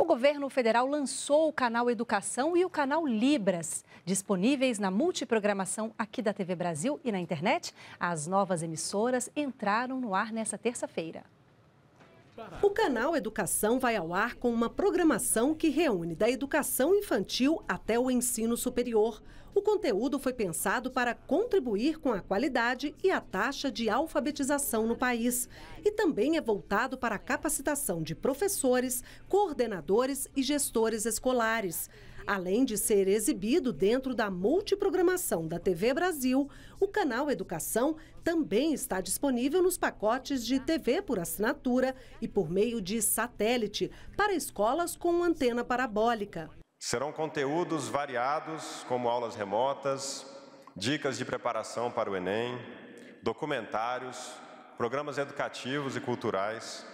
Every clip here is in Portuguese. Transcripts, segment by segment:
O governo federal lançou o canal Educação e o canal Libras, disponíveis na multiprogramação aqui da TV Brasil e na internet. As novas emissoras entraram no ar nesta terça-feira. O canal Educação vai ao ar com uma programação que reúne da educação infantil até o ensino superior. O conteúdo foi pensado para contribuir com a qualidade e a taxa de alfabetização no país e também é voltado para a capacitação de professores, coordenadores e gestores escolares. Além de ser exibido dentro da multiprogramação da TV Brasil, o canal Educação também está disponível nos pacotes de TV por assinatura e por meio de satélite para escolas com antena parabólica. Serão conteúdos variados, como aulas remotas, dicas de preparação para o Enem, documentários, programas educativos e culturais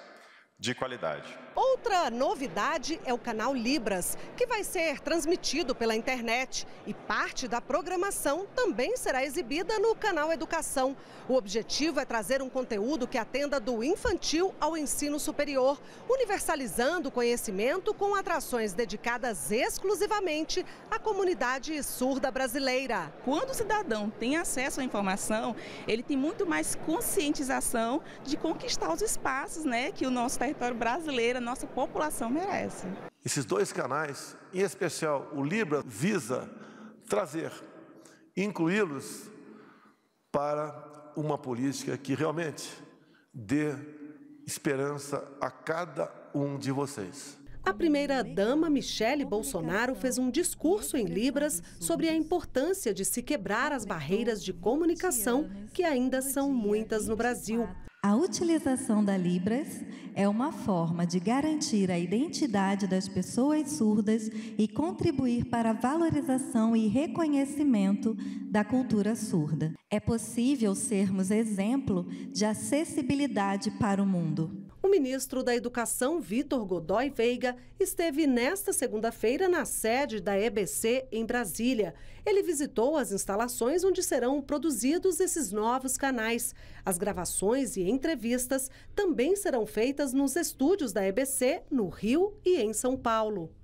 de qualidade. Outra novidade é o canal Libras, que vai ser transmitido pela internet e parte da programação também será exibida no canal Educação. O objetivo é trazer um conteúdo que atenda do infantil ao ensino superior, universalizando o conhecimento com atrações dedicadas exclusivamente à comunidade surda brasileira. Quando o cidadão tem acesso à informação, ele tem muito mais conscientização de conquistar os espaços né, que o nosso território território brasileiro, a nossa população merece. Esses dois canais, em especial o Libra, visa trazer, incluí-los para uma política que realmente dê esperança a cada um de vocês. A primeira-dama Michele Bolsonaro fez um discurso em Libras sobre a importância de se quebrar as barreiras de comunicação que ainda são muitas no Brasil. A utilização da Libras é uma forma de garantir a identidade das pessoas surdas e contribuir para a valorização e reconhecimento da cultura surda. É possível sermos exemplo de acessibilidade para o mundo ministro da Educação, Vitor Godoy Veiga, esteve nesta segunda-feira na sede da EBC em Brasília. Ele visitou as instalações onde serão produzidos esses novos canais. As gravações e entrevistas também serão feitas nos estúdios da EBC, no Rio e em São Paulo.